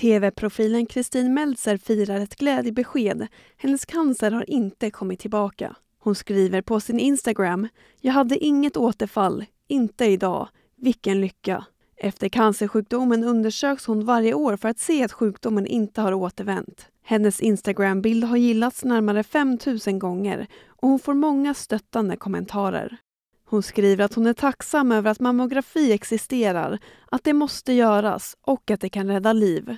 TV-profilen Kristin Meltzer firar ett glädjebesked. Hennes cancer har inte kommit tillbaka. Hon skriver på sin Instagram. Jag hade inget återfall. Inte idag. Vilken lycka. Efter cancersjukdomen undersöks hon varje år för att se att sjukdomen inte har återvänt. Hennes Instagram-bild har gillats närmare 5 000 gånger och hon får många stöttande kommentarer. Hon skriver att hon är tacksam över att mammografi existerar, att det måste göras och att det kan rädda liv.